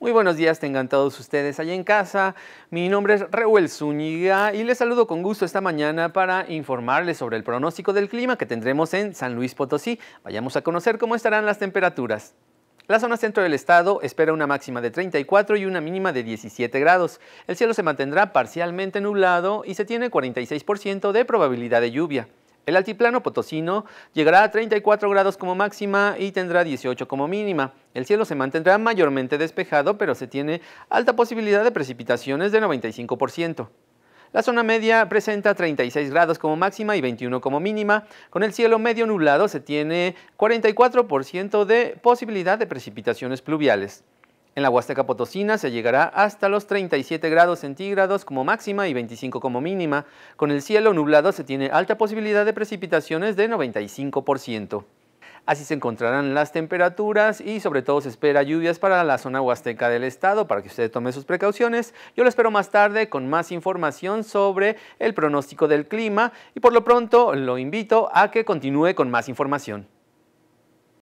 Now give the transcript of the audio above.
Muy buenos días tengan todos ustedes ahí en casa. Mi nombre es Reuel Zúñiga y les saludo con gusto esta mañana para informarles sobre el pronóstico del clima que tendremos en San Luis Potosí. Vayamos a conocer cómo estarán las temperaturas. La zona centro del estado espera una máxima de 34 y una mínima de 17 grados. El cielo se mantendrá parcialmente nublado y se tiene 46% de probabilidad de lluvia. El altiplano potosino llegará a 34 grados como máxima y tendrá 18 como mínima. El cielo se mantendrá mayormente despejado, pero se tiene alta posibilidad de precipitaciones de 95%. La zona media presenta 36 grados como máxima y 21 como mínima. Con el cielo medio nublado se tiene 44% de posibilidad de precipitaciones pluviales. En la Huasteca Potosina se llegará hasta los 37 grados centígrados como máxima y 25 como mínima. Con el cielo nublado se tiene alta posibilidad de precipitaciones de 95%. Así se encontrarán las temperaturas y sobre todo se espera lluvias para la zona huasteca del estado para que usted tome sus precauciones. Yo lo espero más tarde con más información sobre el pronóstico del clima y por lo pronto lo invito a que continúe con más información.